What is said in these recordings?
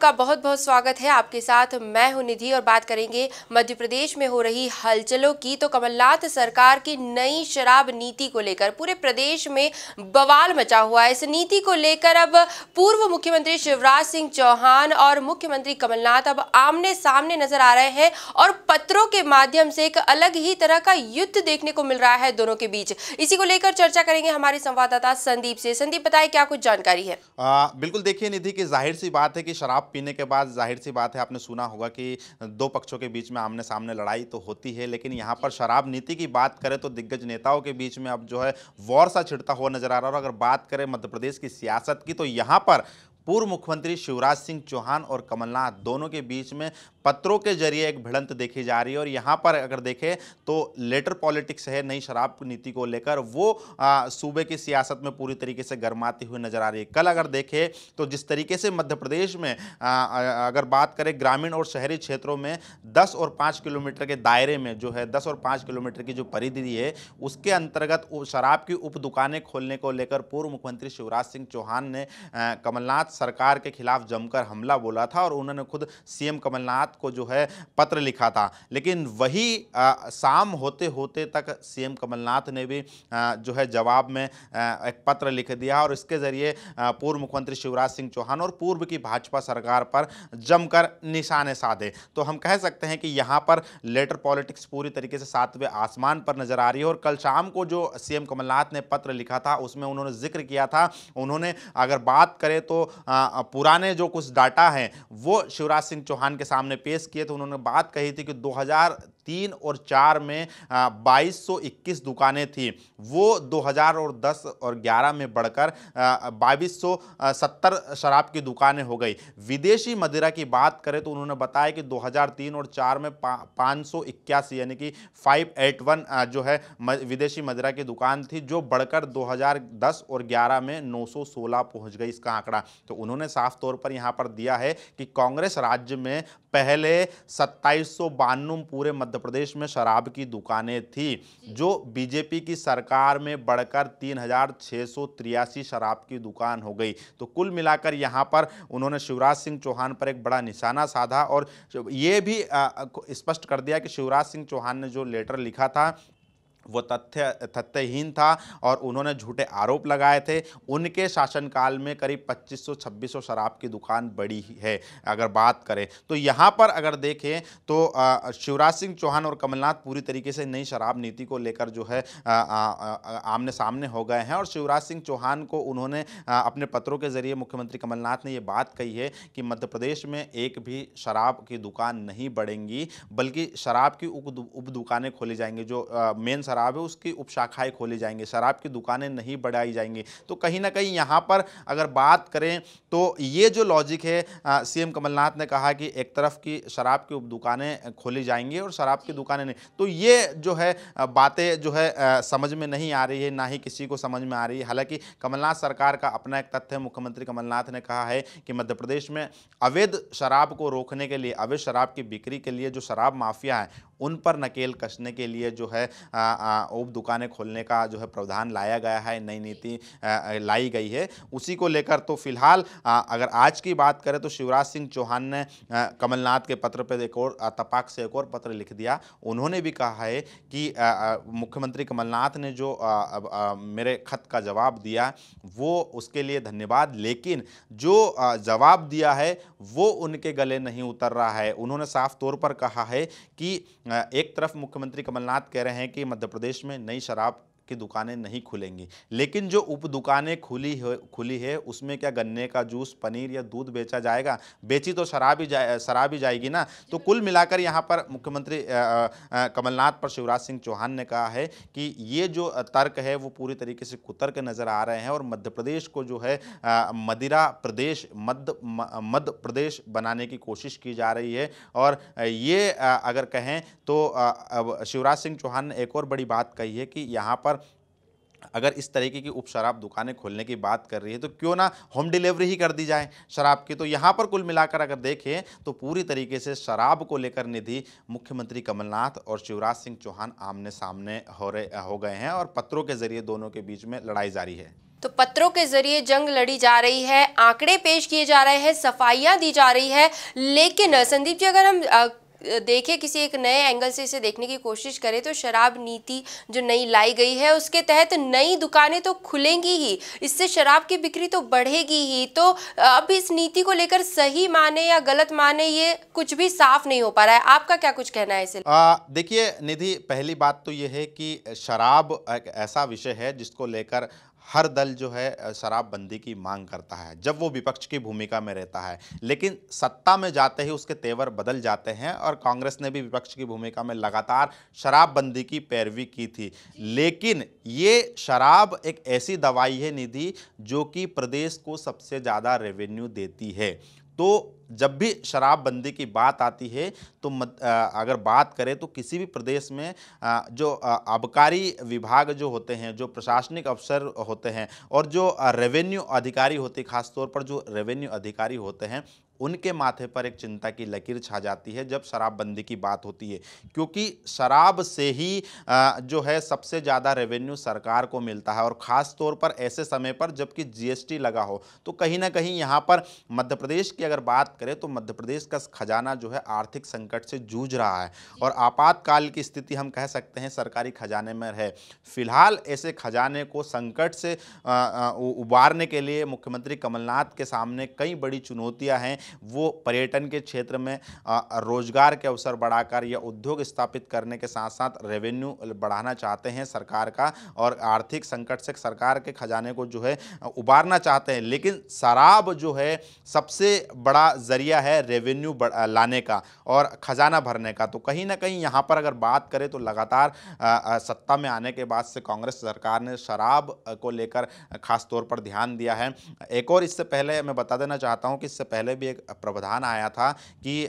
आपका बहुत बहुत स्वागत है आपके साथ मैं हूं निधि और बात करेंगे मध्य प्रदेश में हो रही हलचलों की तो कमलनाथ सरकार की नई शराब नीति को लेकर पूरे प्रदेश में बवाल मचा हुआ है इस नीति को लेकर अब पूर्व मुख्यमंत्री शिवराज सिंह चौहान और मुख्यमंत्री कमलनाथ अब आमने सामने नजर आ रहे हैं और पत्रों के माध्यम से एक अलग ही तरह का युद्ध देखने को मिल रहा है दोनों के बीच इसी को लेकर चर्चा करेंगे हमारे संवाददाता संदीप से संदीप बताए क्या कुछ जानकारी है आ, बिल्कुल देखिए निधि की जाहिर सी बात है कि शराब पीने के बाद जाहिर सी बात है आपने सुना होगा कि दो पक्षों के बीच में आमने सामने लड़ाई तो होती है लेकिन यहाँ पर शराब नीति की बात करें तो दिग्गज नेताओं के बीच में अब जो है वॉर सा छिड़ता हुआ नजर आ रहा है और अगर बात करें मध्य प्रदेश की सियासत की तो यहाँ पर पूर्व मुख्यमंत्री शिवराज सिंह चौहान और कमलनाथ दोनों के बीच में पत्रों के जरिए एक भिड़ंत देखी जा रही है और यहाँ पर अगर देखें तो लेटर पॉलिटिक्स है नई शराब नीति को लेकर वो सूबे की सियासत में पूरी तरीके से गर्माती हुई नजर आ रही है कल अगर देखें तो जिस तरीके से मध्य प्रदेश में आ, अगर बात करें ग्रामीण और शहरी क्षेत्रों में दस और पाँच किलोमीटर के दायरे में जो है दस और पाँच किलोमीटर की जो परिधि है उसके अंतर्गत शराब की उप दुकानें खोलने को लेकर पूर्व मुख्यमंत्री शिवराज सिंह चौहान ने कमलनाथ कमलनाथ सरकार के खिलाफ जमकर हमला बोला था और उन्होंने खुद सीएम कमलनाथ को जो है पत्र लिखा था लेकिन वही शाम होते होते तक सीएम कमलनाथ ने भी जो है जवाब में एक पत्र लिख दिया और इसके ज़रिए पूर्व मुख्यमंत्री शिवराज सिंह चौहान और पूर्व की भाजपा सरकार पर जमकर निशाने साधे तो हम कह सकते हैं कि यहाँ पर लेटर पॉलिटिक्स पूरी तरीके से सातवें आसमान पर नज़र आ रही है और कल शाम को जो सीएम कमलनाथ ने पत्र लिखा था उसमें उन्होंने जिक्र किया था उन्होंने अगर बात करें तो पुराने जो कुछ डाटा हैं वो शिवराज सिंह चौहान के सामने पेश किए थे तो उन्होंने बात कही थी कि तीन और चार में बाईस दुकानें थी वो 2000 और 10 और 11 में बढ़कर बाईस शराब की दुकानें हो गई विदेशी मदिरा की बात करें तो उन्होंने बताया कि 2003 और 4 में पाँच सौ यानी कि 581 जो है विदेशी मदिरा की दुकान थी जो बढ़कर 2010 और 11 में 916 पहुंच गई इसका आंकड़ा तो उन्होंने साफ तौर पर यहाँ पर दिया है कि कांग्रेस राज्य में पहले सत्ताईस में पूरे मध्य प्रदेश में शराब की दुकानें थी जो बीजेपी की सरकार में बढ़कर तीन शराब की दुकान हो गई तो कुल मिलाकर यहाँ पर उन्होंने शिवराज सिंह चौहान पर एक बड़ा निशाना साधा और ये भी स्पष्ट कर दिया कि शिवराज सिंह चौहान ने जो लेटर लिखा था वो तथ्य तथ्यहीन था और उन्होंने झूठे आरोप लगाए थे उनके शासनकाल में करीब 2500-2600 शराब की दुकान बड़ी है अगर बात करें तो यहाँ पर अगर देखें तो शिवराज सिंह चौहान और कमलनाथ पूरी तरीके से नई शराब नीति को लेकर जो है आ, आ, आ, आमने सामने हो गए हैं और शिवराज सिंह चौहान को उन्होंने अपने पत्रों के जरिए मुख्यमंत्री कमलनाथ ने ये बात कही है कि मध्य प्रदेश में एक भी शराब की दुकान नहीं बढ़ेंगी बल्कि शराब की उप दुकानें खोली जाएंगी जो मेन शराब शराब है उसकी उपशाखाएं खोले जाएंगे शराब की दुकानें नहीं बढ़ाई जाएंगी तो कहीं ना कहीं यहाँ पर अगर बात करें तो ये जो लॉजिक है सीएम कमलनाथ ने कहा कि एक तरफ की शराब की दुकानें खोली जाएंगी और शराब की दुकानें नहीं तो ये जो है बातें जो है समझ में नहीं आ रही है ना ही किसी को समझ में आ रही है हालांकि कमलनाथ सरकार का अपना एक तथ्य मुख्यमंत्री कमलनाथ ने कहा है कि मध्य प्रदेश में अवैध शराब को रोकने के लिए अवैध शराब की बिक्री के लिए जो शराब माफिया है उन पर नकेल कसने के लिए जो है उप दुकानें खोलने का जो है प्रावधान लाया गया है नई नीति लाई गई है उसी को लेकर तो फिलहाल अगर आज की बात करें तो शिवराज सिंह चौहान ने कमलनाथ के पत्र पर एक और तपाक से एक और पत्र लिख दिया उन्होंने भी कहा है कि मुख्यमंत्री कमलनाथ ने जो मेरे खत का जवाब दिया वो उसके लिए धन्यवाद लेकिन जो जवाब दिया है वो उनके गले नहीं उतर रहा है उन्होंने साफ तौर पर कहा है कि एक तरफ मुख्यमंत्री कमलनाथ कह रहे हैं कि मध्य प्रदेश में नई शराब की दुकानें नहीं खुलेंगी लेकिन जो उप दुकानें खुली है खुली है उसमें क्या गन्ने का जूस पनीर या दूध बेचा जाएगा बेची तो शराब ही जाए शराब ही जाएगी ना तो कुल मिलाकर यहाँ पर मुख्यमंत्री कमलनाथ पर शिवराज सिंह चौहान ने कहा है कि ये जो तर्क है वो पूरी तरीके से कुतर्क नज़र आ रहे हैं और मध्य प्रदेश को जो है मदिरा प्रदेश मध्य मध्य प्रदेश बनाने की कोशिश की जा रही है और ये अगर कहें तो शिवराज सिंह चौहान ने एक और बड़ी बात कही है कि यहाँ पर अगर इस तरीके की उप शराब दुकानें खोलने की बात कर रही है तो क्यों ना होम डिलीवरी ही कर दी जाए शराब की तो यहाँ पर कुल मिलाकर अगर देखें तो पूरी तरीके से शराब को लेकर निधि मुख्यमंत्री कमलनाथ और शिवराज सिंह चौहान आमने सामने हो रहे हो गए हैं और पत्रों के जरिए दोनों के बीच में लड़ाई जारी है तो पत्रों के जरिए जंग लड़ी जा रही है आंकड़े पेश किए जा रहे हैं सफाइयां दी जा रही है लेकिन संदीप जी अगर हम देखें किसी एक नए एंगल से इसे देखने की कोशिश करें तो शराब नीति जो नई लाई गई है उसके तहत नई दुकानें तो खुलेंगी ही इससे शराब की बिक्री तो बढ़ेगी ही तो अब इस नीति को लेकर सही माने या गलत माने ये कुछ भी साफ नहीं हो पा रहा है आपका क्या कुछ कहना है इसे देखिए निधि पहली बात तो ये है कि शराब एक ऐसा विषय है जिसको लेकर हर दल जो है शराबबंदी की मांग करता है जब वो विपक्ष की भूमिका में रहता है लेकिन सत्ता में जाते ही उसके तेवर बदल जाते हैं और और कांग्रेस ने भी विपक्ष की भूमिका में लगातार शराबबंदी की पैरवी की थी लेकिन ये शराब एक ऐसी दवाई है निधि जो कि प्रदेश को सबसे ज़्यादा रेवेन्यू देती है तो जब भी शराबबंदी की बात आती है तो मत, आ, अगर बात करें तो किसी भी प्रदेश में आ, जो आबकारी विभाग जो होते हैं जो प्रशासनिक अफसर होते हैं और जो रेवेन्यू अधिकारी होते हैं खासतौर पर जो रेवेन्यू अधिकारी होते हैं उनके माथे पर एक चिंता की लकीर छा जाती है जब शराबबंदी की बात होती है क्योंकि शराब से ही जो है सबसे ज़्यादा रेवेन्यू सरकार को मिलता है और ख़ास तौर पर ऐसे समय पर जबकि जीएसटी लगा हो तो कहीं ना कहीं यहाँ पर मध्य प्रदेश की अगर बात करें तो मध्य प्रदेश का खजाना जो है आर्थिक संकट से जूझ रहा है और आपातकाल की स्थिति हम कह सकते हैं सरकारी खजाने में है फिलहाल ऐसे खजाने को संकट से उबारने के लिए मुख्यमंत्री कमलनाथ के सामने कई बड़ी चुनौतियां हैं वो पर्यटन के क्षेत्र में रोजगार के अवसर बढ़ाकर या उद्योग स्थापित करने के साथ साथ रेवेन्यू बढ़ाना चाहते हैं सरकार का और आर्थिक संकट से सरकार के खजाने को जो है उबारना चाहते हैं लेकिन शराब जो है सबसे बड़ा जरिया है रेवेन्यू लाने का और खजाना भरने का तो कहीं ना कहीं यहाँ पर अगर बात करें तो लगातार सत्ता में आने के बाद से कांग्रेस सरकार ने शराब को लेकर खास तौर पर ध्यान दिया है एक और इससे पहले मैं बता देना चाहता हूँ कि इससे पहले भी एक प्रावधान आया था कि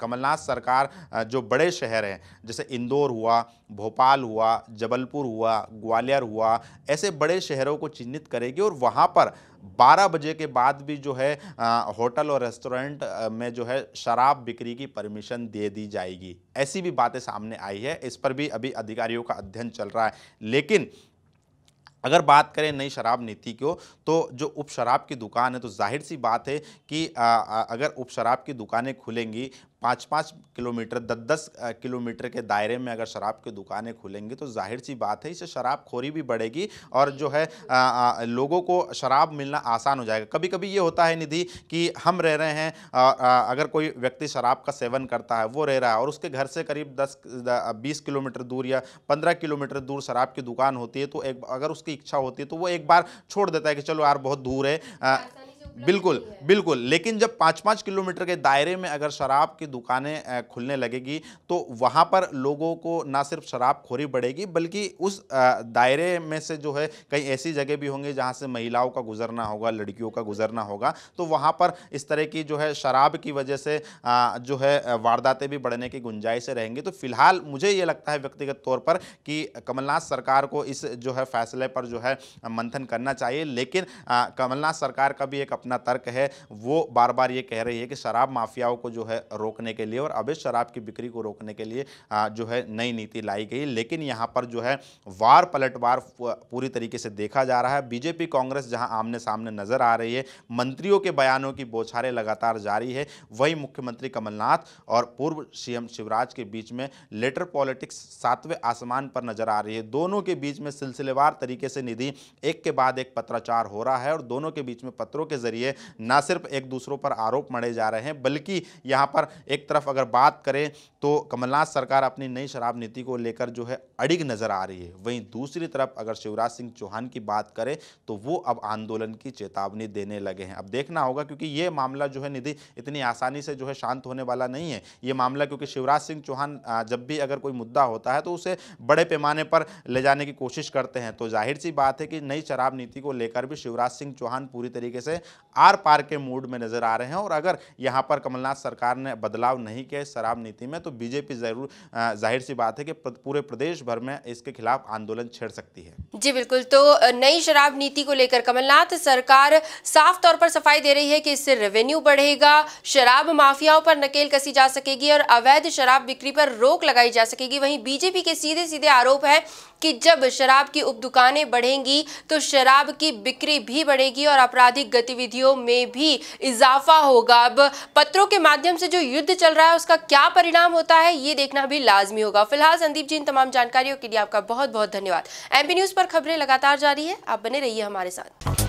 कमलनाथ सरकार जो बड़े शहर हैं जैसे इंदौर हुआ भोपाल हुआ जबलपुर हुआ ग्वालियर हुआ ऐसे बड़े शहरों को चिन्हित करेगी और वहाँ पर 12 बजे के बाद भी जो है आ, होटल और रेस्टोरेंट में जो है शराब बिक्री की परमिशन दे दी जाएगी ऐसी भी बातें सामने आई है इस पर भी अभी अधिकारियों का अध्ययन चल रहा है लेकिन अगर बात करें नई शराब नीति को तो जो उप शराब की दुकान है तो जाहिर सी बात है कि आ, अगर उप शराब की दुकानें खुलेंगी पाँच पाँच किलोमीटर दस दस किलोमीटर के दायरे में अगर शराब की दुकानें खुलेंगी तो जाहिर सी बात है इससे शराबखोरी भी बढ़ेगी और जो है आ, आ, लोगों को शराब मिलना आसान हो जाएगा कभी कभी ये होता है निधि कि हम रह रहे हैं आ, आ, अगर कोई व्यक्ति शराब का सेवन करता है वो रह रहा है और उसके घर से करीब दस बीस किलोमीटर दूर या पंद्रह किलोमीटर दूर शराब की दुकान होती है तो एक अगर उसकी इच्छा होती है तो वो एक बार छोड़ देता है कि चलो यार बहुत दूर है आ, बिल्कुल बिल्कुल लेकिन जब पाँच पाँच किलोमीटर के दायरे में अगर शराब की दुकानें खुलने लगेगी तो वहाँ पर लोगों को ना सिर्फ शराब खोरी बढ़ेगी बल्कि उस दायरे में से जो है कई ऐसी जगह भी होंगी जहाँ से महिलाओं का गुजरना होगा लड़कियों का गुजरना होगा तो वहाँ पर इस तरह की जो है शराब की वजह से जो है वारदातें भी बढ़ने की गुंजाइशें रहेंगी तो फिलहाल मुझे ये लगता है व्यक्तिगत तौर पर कि कमलनाथ सरकार को इस जो है फैसले पर जो है मंथन करना चाहिए लेकिन कमलनाथ सरकार का भी एक अपना अपना तर्क है वो बार बार ये कह रही है कि शराब माफियाओं को जो है रोकने के लिए और अवैध शराब की बिक्री को रोकने के लिए जो है नई नीति लाई गई लेकिन यहाँ पर जो है वार पलटवार पूरी तरीके से देखा जा रहा है बीजेपी कांग्रेस जहाँ आमने सामने नजर आ रही है मंत्रियों के बयानों की बौछारें लगातार जारी है वही मुख्यमंत्री कमलनाथ और पूर्व सीएम शिवराज के बीच में लेटर पॉलिटिक्स सातवें आसमान पर नजर आ रही है दोनों के बीच में सिलसिलेवार तरीके से निधि एक के बाद एक पत्राचार हो रहा है और दोनों के बीच में पत्रों के जरिए ज़रिए ना सिर्फ एक दूसरों पर आरोप मढ़े जा रहे हैं बल्कि यहाँ पर एक तरफ अगर बात करें तो कमलनाथ सरकार अपनी नई शराब नीति को लेकर जो है अड़िग नज़र आ रही है वहीं दूसरी तरफ अगर शिवराज सिंह चौहान की बात करें तो वो अब आंदोलन की चेतावनी देने लगे हैं अब देखना होगा क्योंकि ये मामला जो है निधि इतनी आसानी से जो है शांत होने वाला नहीं है ये मामला क्योंकि शिवराज सिंह चौहान जब भी अगर कोई मुद्दा होता है तो उसे बड़े पैमाने पर ले जाने की कोशिश करते हैं तो जाहिर सी बात है कि नई शराब नीति को लेकर भी शिवराज सिंह चौहान पूरी तरीके से आर पार के मूड में नज़र आ रहे हैं और अगर यहाँ पर कमलनाथ सरकार ने बदलाव नहीं किया शराब नीति में तो बीजेपी जरूर जाहिर सी बात है कि पूरे प्रदेश भर में इसके खिलाफ आंदोलन छेड़ सकती है जी बिल्कुल तो नई शराब नीति को लेकर कमलनाथ सरकार साफ तौर पर सफाई दे रही है कि इससे रेवेन्यू बढ़ेगा शराब माफियाओं पर नकेल कसी जा सकेगी और अवैध शराब बिक्री पर रोक लगाई जा सकेगी वहीं बीजेपी के सीधे सीधे आरोप है कि जब शराब की उप दुकानें बढ़ेंगी तो शराब की बिक्री भी बढ़ेगी और आपराधिक गतिविधियों में भी इजाफा होगा अब पत्रों के माध्यम से जो युद्ध चल रहा है उसका क्या परिणाम होता है ये देखना भी लाजमी होगा फिलहाल संदीप जी इन तमाम जानकारियों के लिए आपका बहुत बहुत धन्यवाद एमपी न्यूज़ पर खबरें लगातार जारी है आप बने रहिए हमारे साथ